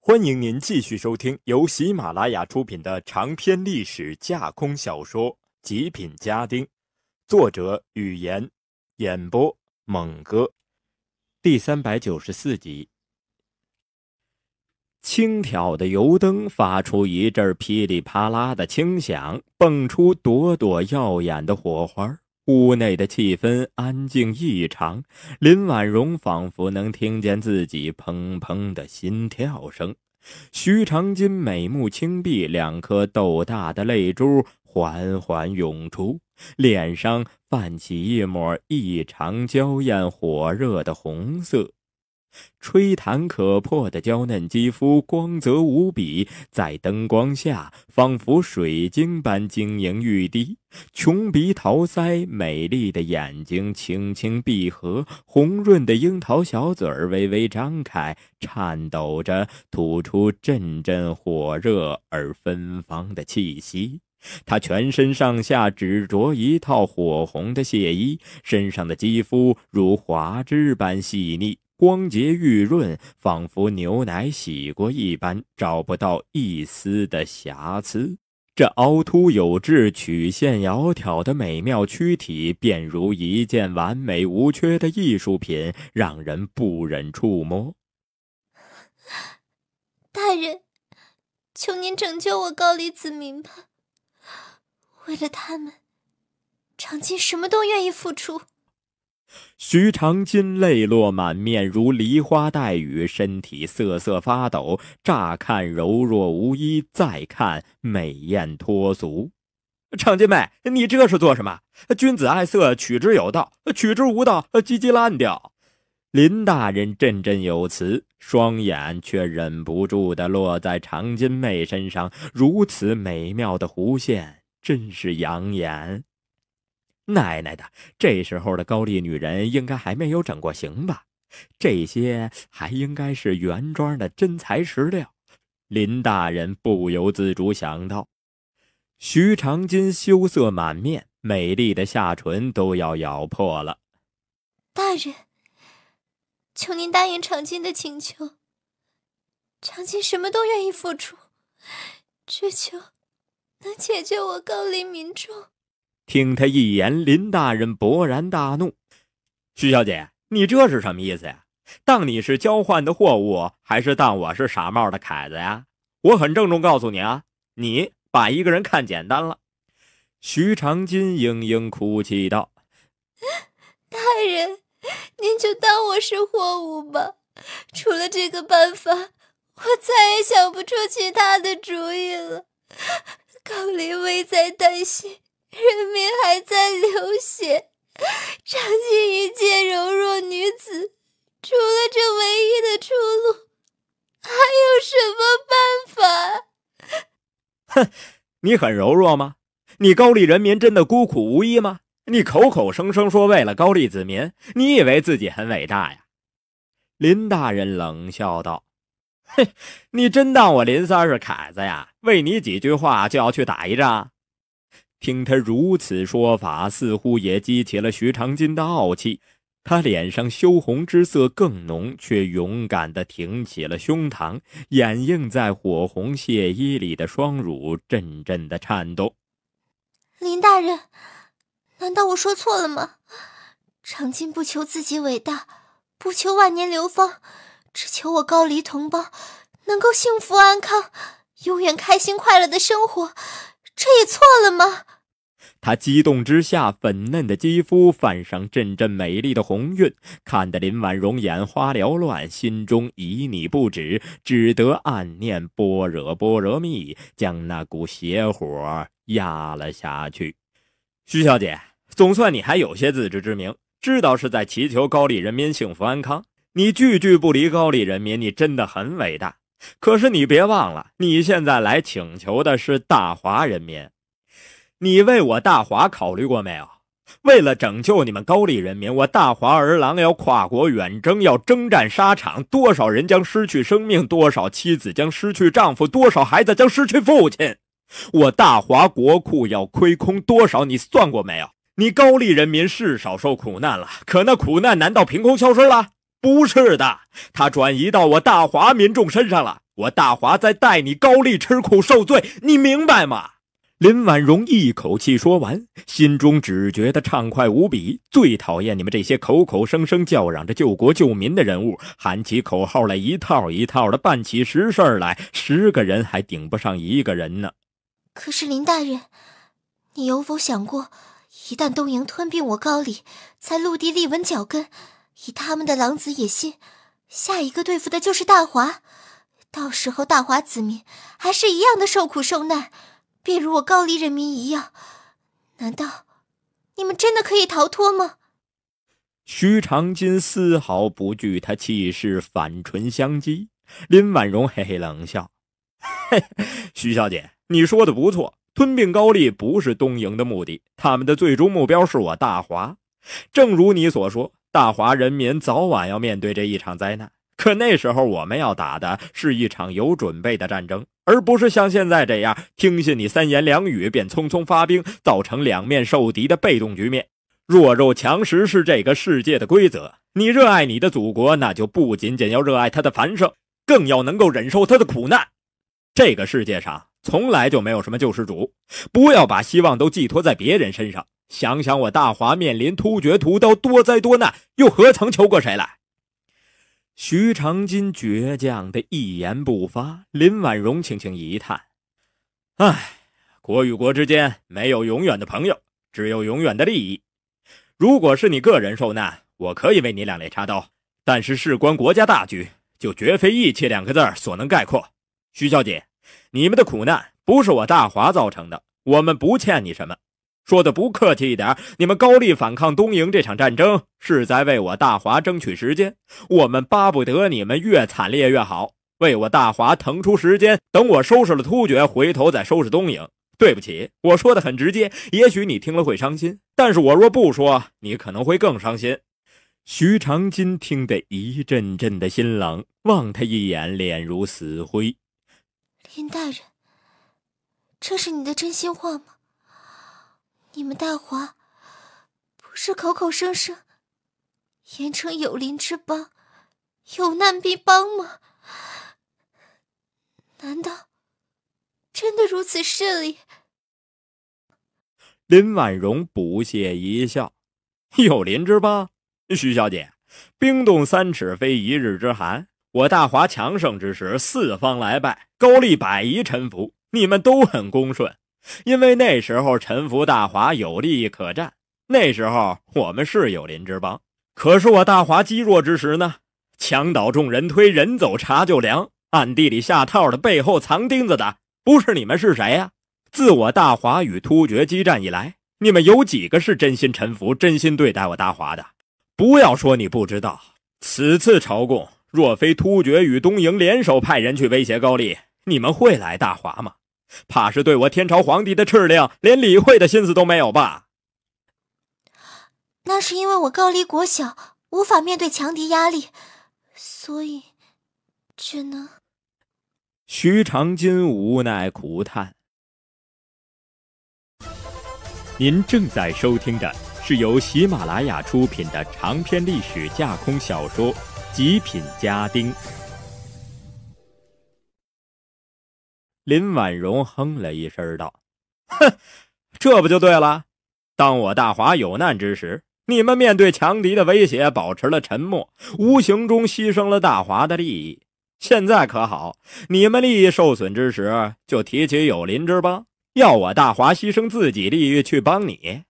欢迎您继续收听由喜马拉雅出品的长篇历史架空小说《极品家丁》，作者：语言，演播：猛哥，第三百九十四集。轻挑的油灯发出一阵噼里啪啦的轻响，蹦出朵朵耀眼的火花。屋内的气氛安静异常，林婉容仿佛能听见自己砰砰的心跳声。徐长金美目轻闭，两颗豆大的泪珠缓缓涌出，脸上泛起一抹异常娇艳火热的红色。吹弹可破的娇嫩肌肤，光泽无比，在灯光下仿佛水晶般晶莹欲滴。穷鼻桃腮，美丽的眼睛轻轻闭合，红润的樱桃小嘴儿微微张开，颤抖着吐出阵阵火热而芬芳的气息。她全身上下只着一套火红的亵衣，身上的肌肤如华脂般细腻。光洁玉润，仿佛牛奶洗过一般，找不到一丝的瑕疵。这凹凸有致、曲线窈窕的美妙躯体，便如一件完美无缺的艺术品，让人不忍触摸。大人，求您拯救我高丽子民吧！为了他们，长清什么都愿意付出。徐长卿泪落满面，如梨花带雨，身体瑟瑟发抖。乍看柔弱无依，再看美艳脱俗。长今妹，你这是做什么？君子爱色，取之有道；取之无道，鸡鸡烂掉。林大人振振有词，双眼却忍不住地落在长金妹身上。如此美妙的弧线，真是养眼。奶奶的，这时候的高丽女人应该还没有整过形吧？这些还应该是原装的真材实料。林大人不由自主想到，徐长金羞涩满面，美丽的下唇都要咬破了。大人，求您答应长金的请求。长金什么都愿意付出，只求能解救我高丽民众。听他一言，林大人勃然大怒：“徐小姐，你这是什么意思呀？当你是交换的货物，还是当我是傻帽的凯子呀？”我很郑重告诉你啊，你把一个人看简单了。徐长金嘤嘤哭泣道：“ 大人，您就当我是货物吧。除了这个办法，我再也想不出其他的主意了。高林危在旦夕。”人民还在流血，长清一介柔弱女子，除了这唯一的出路，还有什么办法？哼，你很柔弱吗？你高丽人民真的孤苦无依吗？你口口声声说为了高丽子民，你以为自己很伟大呀？林大人冷笑道：“嘿，你真当我林三是凯子呀？为你几句话就要去打一仗？”听他如此说法，似乎也激起了徐长金的傲气。他脸上羞红之色更浓，却勇敢地挺起了胸膛，掩映在火红亵衣里的双乳阵阵地颤动。林大人，难道我说错了吗？长今不求自己伟大，不求万年流芳，只求我高黎同胞能够幸福安康，永远开心快乐地生活。这也错了吗？他激动之下，粉嫩的肌肤泛上阵阵美丽的红晕，看得林婉容眼花缭乱，心中旖旎不止，只得暗念般若波罗蜜，将那股邪火压了下去。徐小姐，总算你还有些自知之明，知道是在祈求高丽人民幸福安康。你句句不离高丽人民，你真的很伟大。可是你别忘了，你现在来请求的是大华人民，你为我大华考虑过没有？为了拯救你们高丽人民，我大华儿郎要跨国远征，要征战沙场，多少人将失去生命，多少妻子将失去丈夫，多少孩子将失去父亲，我大华国库要亏空多少，你算过没有？你高丽人民是少受苦难了，可那苦难难道凭空消失了？不是的，他转移到我大华民众身上了。我大华在代你高丽吃苦受罪，你明白吗？林婉容一口气说完，心中只觉得畅快无比。最讨厌你们这些口口声声叫嚷着救国救民的人物，喊起口号来一套一套的，办起实事来，十个人还顶不上一个人呢。可是林大人，你有否想过，一旦东瀛吞并我高丽，在陆地立稳脚跟？以他们的狼子野心，下一个对付的就是大华。到时候，大华子民还是一样的受苦受难，便如我高丽人民一样。难道你们真的可以逃脱吗？徐长金丝毫不惧，他气势反唇相讥。林婉容嘿嘿冷笑：“ 徐小姐，你说的不错，吞并高丽不是东瀛的目的，他们的最终目标是我大华。正如你所说。”大华人民早晚要面对这一场灾难，可那时候我们要打的是一场有准备的战争，而不是像现在这样听信你三言两语便匆匆发兵，造成两面受敌的被动局面。弱肉强食是这个世界的规则。你热爱你的祖国，那就不仅仅要热爱它的繁盛，更要能够忍受它的苦难。这个世界上从来就没有什么救世主，不要把希望都寄托在别人身上。想想我大华面临突厥屠刀，多灾多难，又何曾求过谁来？徐长今倔强的一言不发。林婉容轻轻一叹：“唉，国与国之间没有永远的朋友，只有永远的利益。如果是你个人受难，我可以为你两肋插刀；但是事关国家大局，就绝非‘义气’两个字所能概括。”徐小姐，你们的苦难不是我大华造成的，我们不欠你什么。说的不客气一点，你们高丽反抗东瀛这场战争是在为我大华争取时间。我们巴不得你们越惨烈越好，为我大华腾出时间，等我收拾了突厥，回头再收拾东瀛。对不起，我说的很直接，也许你听了会伤心，但是我若不说，你可能会更伤心。徐长今听得一阵阵的心冷，望他一眼，脸如死灰。林大人，这是你的真心话吗？你们大华不是口口声声言称有邻之邦，有难必帮吗？难道真的如此势利？林婉容不屑一笑：“有邻之邦，徐小姐，冰冻三尺非一日之寒。我大华强盛之时，四方来拜，高丽百夷臣服，你们都很恭顺。”因为那时候臣服大华有利益可占，那时候我们是有邻之邦。可是我大华积弱之时呢？墙倒众人推，人走茶就凉。暗地里下套的，背后藏钉子的，不是你们是谁呀？自我大华与突厥激战以来，你们有几个是真心臣服、真心对待我大华的？不要说你不知道，此次朝贡，若非突厥与东瀛联手派人去威胁高丽，你们会来大华吗？怕是对我天朝皇帝的敕令，连理会的心思都没有吧？那是因为我高丽国小，无法面对强敌压力，所以只能……徐长金无奈苦叹。您正在收听的是由喜马拉雅出品的长篇历史架空小说《极品家丁》。林婉容哼了一声，道：“哼，这不就对了？当我大华有难之时，你们面对强敌的威胁，保持了沉默，无形中牺牲了大华的利益。现在可好，你们利益受损之时，就提起有邻之邦，要我大华牺牲自己利益去帮你，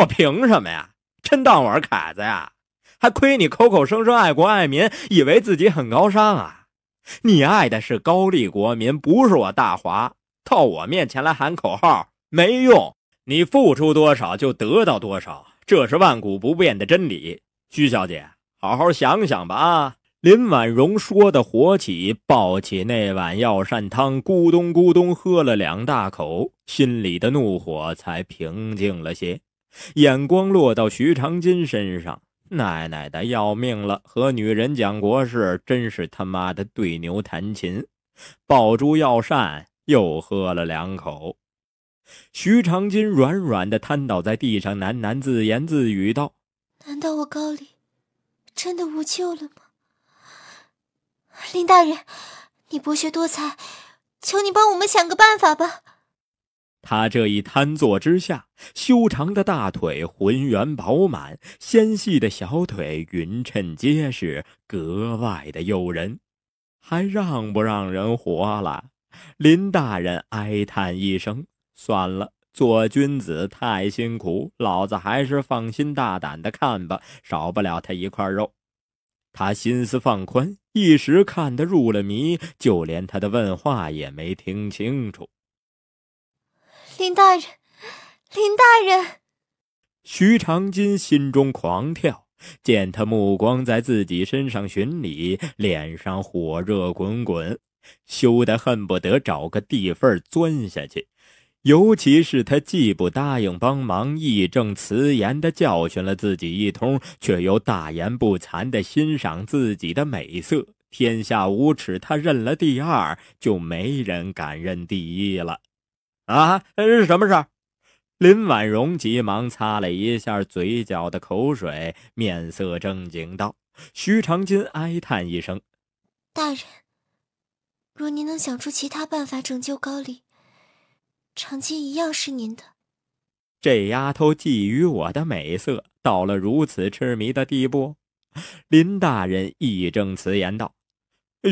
我凭什么呀？真当我是凯子呀？还亏你口口声声爱国爱民，以为自己很高尚啊？”你爱的是高丽国民，不是我大华。到我面前来喊口号没用。你付出多少就得到多少，这是万古不变的真理。徐小姐，好好想想吧。啊！林婉容说的火起，抱起那碗药膳汤，咕咚咕咚喝了两大口，心里的怒火才平静了些。眼光落到徐长金身上。奶奶的要命了！和女人讲国事，真是他妈的对牛弹琴。爆珠药膳又喝了两口，徐长金软软的瘫倒在地上，喃喃自言自语道：“难道我高丽真的无救了吗？林大人，你博学多才，求你帮我们想个办法吧。”他这一瘫坐之下，修长的大腿浑圆饱满，纤细的小腿匀称结实，格外的诱人，还让不让人活了？林大人哀叹一声：“算了，做君子太辛苦，老子还是放心大胆的看吧，少不了他一块肉。”他心思放宽，一时看得入了迷，就连他的问话也没听清楚。林大人，林大人，徐长金心中狂跳，见他目光在自己身上巡礼，脸上火热滚滚，羞得恨不得找个地缝钻下去。尤其是他既不答应帮忙，义正辞严的教训了自己一通，却又大言不惭的欣赏自己的美色，天下无耻，他认了第二，就没人敢认第一了。啊，是什么事儿？林婉容急忙擦了一下嘴角的口水，面色正经道：“徐长金哀叹一声，大人，若您能想出其他办法拯救高丽，长金一样是您的。”这丫头觊觎我的美色到了如此痴迷的地步，林大人义正辞严道：“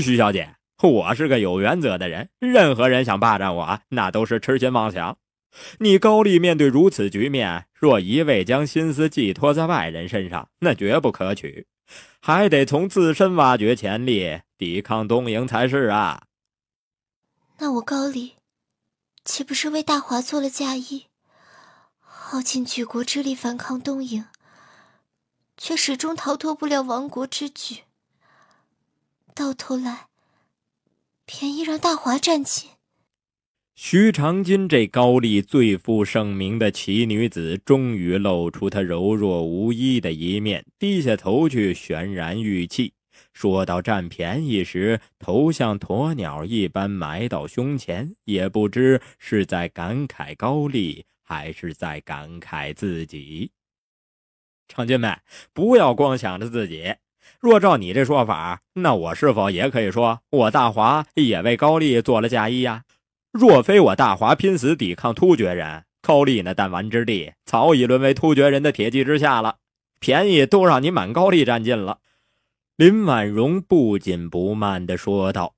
徐小姐。”我是个有原则的人，任何人想霸占我，那都是痴心妄想。你高丽面对如此局面，若一味将心思寄托在外人身上，那绝不可取，还得从自身挖掘潜力，抵抗东瀛才是啊。那我高丽，岂不是为大华做了嫁衣？耗尽举国之力反抗东瀛，却始终逃脱不了亡国之举。到头来。便宜让大华占尽。徐长今这高丽最负盛名的奇女子，终于露出她柔弱无依的一面，低下头去，泫然欲泣。说到占便宜时，头像鸵鸟一般埋到胸前，也不知是在感慨高丽，还是在感慨自己。长君妹，不要光想着自己。若照你这说法，那我是否也可以说，我大华也为高丽做了嫁衣呀？若非我大华拼死抵抗突厥人，高丽那弹丸之地早已沦为突厥人的铁骑之下了，便宜都让你满高丽占尽了。”林婉容不紧不慢地说道，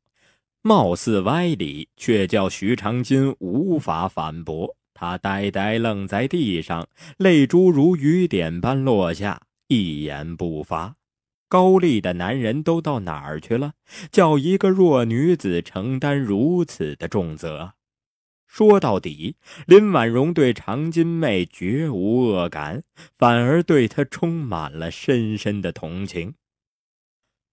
貌似歪理，却叫徐长卿无法反驳。他呆呆愣在地上，泪珠如雨点般落下，一言不发。高丽的男人都到哪儿去了？叫一个弱女子承担如此的重责，说到底，林婉容对长金妹绝无恶感，反而对她充满了深深的同情。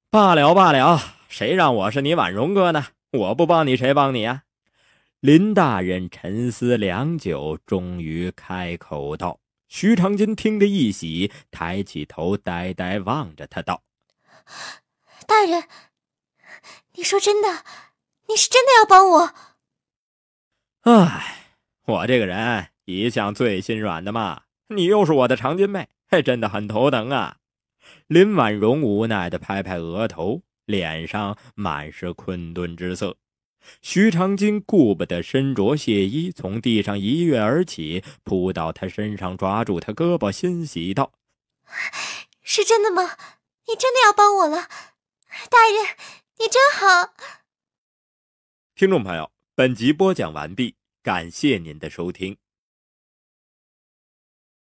罢了罢了，谁让我是你婉容哥呢？我不帮你，谁帮你呀？林大人沉思良久，终于开口道。徐长卿听得一喜，抬起头呆呆望着他道：“大人，你说真的，你是真的要帮我？”哎，我这个人一向最心软的嘛，你又是我的长金妹，真的很头疼啊！林婉容无奈的拍拍额头，脸上满是困顿之色。徐长卿顾不得身着亵衣，从地上一跃而起，扑到他身上，抓住他胳膊，欣喜道：“是真的吗？你真的要帮我了，大人，你真好。”听众朋友，本集播讲完毕，感谢您的收听。